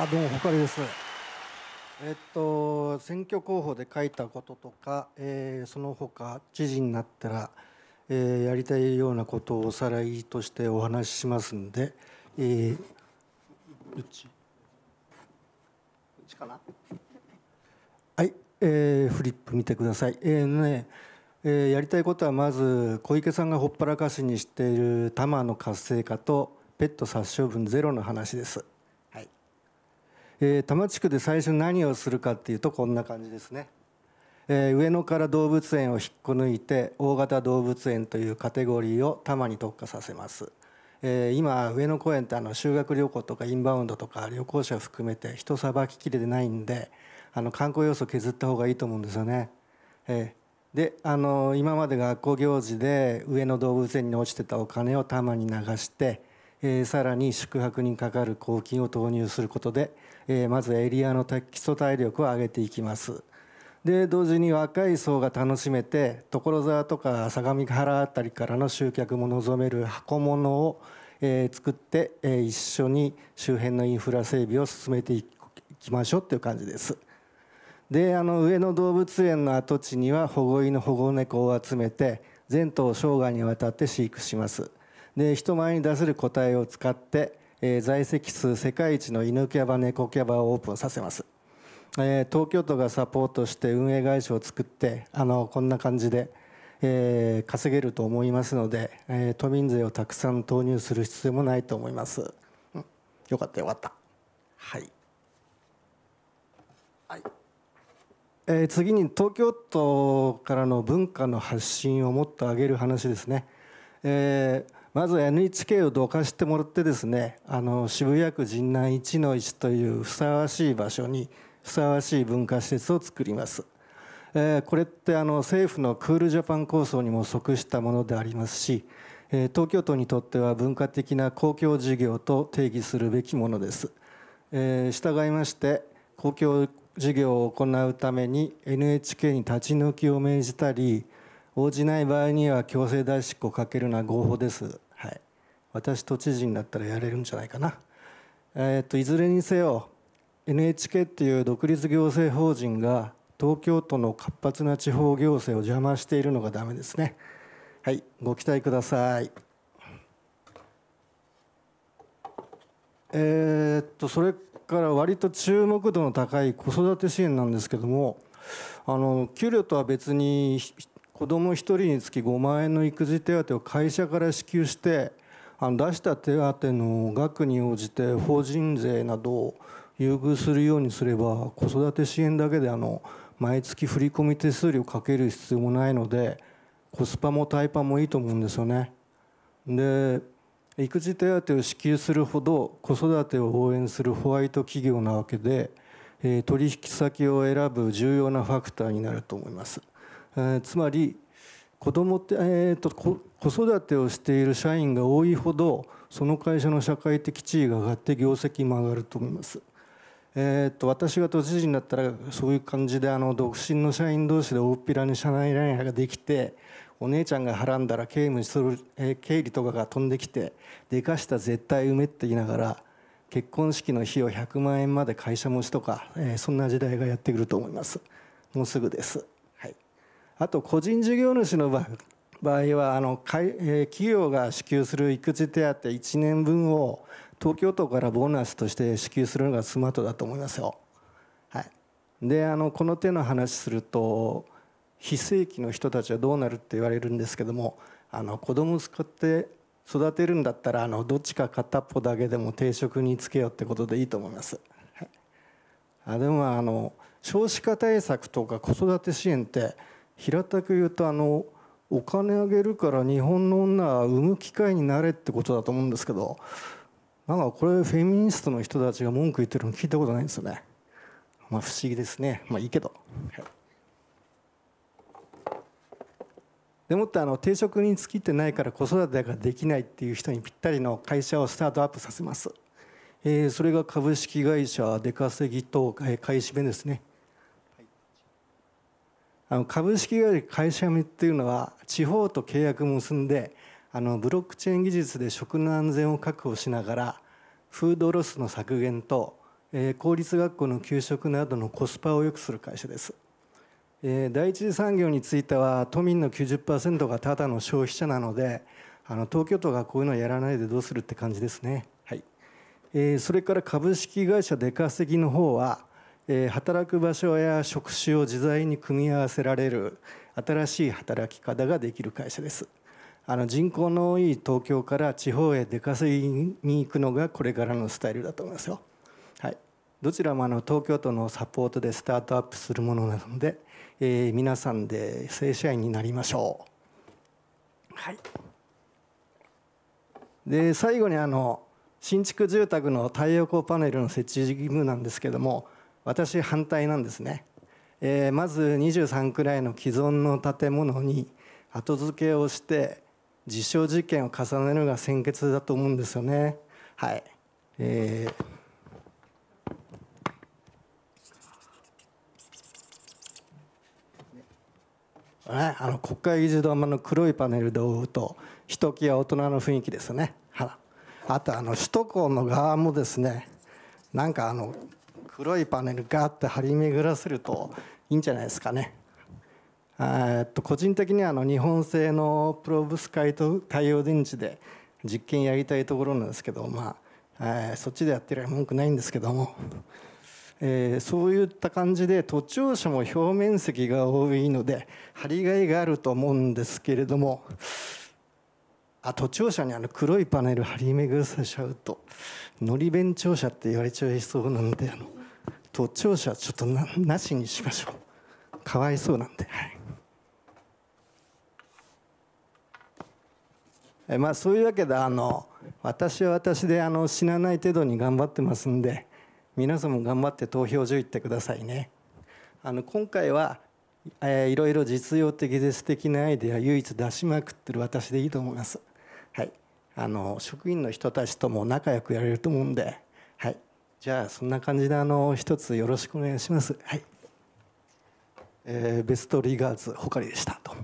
あどうもほ堀ですえっと選挙候補で書いたこととか、えー、その他知事になったら、えー、やりたいようなことをおさらいとしてお話ししますんで、えー、うちうちかなはい、えー、フリップ見てくださいえーね、ねえー、やりたいことはまず小池さんがほっぱらかしにしている多摩の活性化とペット殺処分ゼロの話です。えー、多摩地区で最初何をするかっていうとこんな感じですね、えー、上野から動物園を引っこ抜いて大型動物園というカテゴリーを多摩に特化させます、えー、今上野公園ってあの修学旅行とかインバウンドとか旅行者を含めて人さばききれてないんであの観光要素削った方がいいと思うんですよね、えー、であの今まで学校行事で上野動物園に落ちてたお金を多摩に流してえー、さらに宿泊にかかる公金を投入することで、えー、まずエリアの基礎体力を上げていきますで同時に若い層が楽しめて所沢とか相模原辺りからの集客も望める箱物を、えー、作って、えー、一緒に周辺のインフラ整備を進めていきましょうという感じです。であの上野動物園の跡地には保護犬保護猫を集めて全頭生涯にわたって飼育しますで人前に出せる個体を使って、えー、在籍数世界一の犬キャバ猫キャバをオープンさせます、えー、東京都がサポートして運営会社を作ってあのこんな感じで、えー、稼げると思いますので、え都民税をたくさん投入する必要もないと思います、うん、よかったよかったはい、はいえ次に東京都からの文化の発信をもっと上げる話ですね、えーまず NHK をどかしてもらってですねあの渋谷区神南一の一というふさわしい場所にふさわしい文化施設を作ります。えー、これってあの政府のクールジャパン構想にも即したものでありますし、えー、東京都にとっては文化的な公共事業と定義するべきものです。えー、従いまして公共事業を行うために NHK に立ち退きを命じたり応じない場合には強制代執行をかけるのは合法です。私都知事になったらやれるんじゃないかな。えー、っといずれにせよ NHK っていう独立行政法人が東京都の活発な地方行政を邪魔しているのがダメですね。はい、ご期待ください。えー、っとそれから割と注目度の高い子育て支援なんですけどもあの給料とは別に子ども1人につき5万円の育児手当を会社から支給してあの出した手当の額に応じて法人税などを優遇するようにすれば子育て支援だけであの毎月振込手数料かける必要もないのでコスパもタイパもいいと思うんですよね。で育児手当を支給するほど子育てを応援するホワイト企業なわけで、えー、取引先を選ぶ重要なファクターになると思います。えー、つまり子供って、えーと、子育てをしている社員が多いほどその会社の社会的地位が上がって業績も上がると思います。えーと、私が都知事になったらそういう感じであの独身の社員同士で大っぴらに社内恋愛ができてお姉ちゃんがはらんだら刑務する、えー、経理とかが飛んできて「でかした絶対埋め」って言いながら結婚式の費用100万円まで会社持ちとか、えー、そんな時代がやってくると思います。もうすぐです。あと個人事業主の場合はあの企業が支給する育児手当1年分を東京都からボーナスとして支給するのがスマートだと思いますよ。はい、であのこの手の話すると非正規の人たちはどうなるって言われるんですけどもあの子供を使って育てるんだったらあのどっちか片っぽだけでも定職につけようってことでいいと思います。はい、あでもあの少子化対策とか子育て支援って平たく言うとあのお金あげるから日本の女は産む機会になれってことだと思うんですけどなんかこれフェミニストの人たちが文句言ってるの聞いたことないんですよね。まあ不思議ですね。まあいいけど。でもってあの定職に尽きてないから子育てができないっていう人にぴったりの会社をスタートアップさせます。えー、それが株式会社出稼ぎと、え買い占めですね。あの株式より買いっていうのは地方と契約を結んであのブロックチェーン技術で食の安全を確保しながらフードロスの削減と、えー、公立学校の給食などのコスパを良くする会社です、えー、第一次産業については都民の90%がただの消費者なのであの東京都がこういうのやらないでどうするって感じですねはい、えー、それから株式会社出稼ぎの方は働く場所や職種を自在に組み合わせられる新しい働き方ができる会社ですあの人口の多い東京から地方へ出稼ぎに行くのがこれからのスタイルだと思いますよ、はい、どちらもあの東京都のサポートでスタートアップするものなので、えー、皆さんで正社員になりましょうはいで最後にあの新築住宅の太陽光パネルの設置義務なんですけども私反対なんですね、えー、まず23らいの既存の建物に後付けをして実証実験を重ねるのが先決だと思うんですよねはい、えー、ね、あの国会議事堂の黒いパネルで覆うとひときわ大人の雰囲気ですねあとあの首都高の側もですねなんかあの黒いパネルガーって張り巡らせるといいんじゃないですかね。えっと個人的にはあの日本製のプロブスト太陽電池で実験やりたいところなんですけど、まあえー、そっちでやってりゃ文句ないんですけども、えー、そういった感じで徒長者も表面積が多いので張りがいがあると思うんですけれどもあ徒長者にあの黒いパネル張り巡らせちゃうとのり弁長者って言われちゃいそうなんであの。と聴者ちょっとななしにしましょうかわいそうなんで、はい、えまあそういうわけであの私は私であの死なない程度に頑張ってますんで皆さんも頑張って投票所行ってくださいねあの今回は、えいろいろ実用的で素敵なアイデア唯一出しまくってる私でいいと思いますはいあの職員の人たちとも仲良くやれると思うんでじゃあそんな感じであの一つよろしくお願いします。はい。えー、ベストリーガーズホカリでした。ど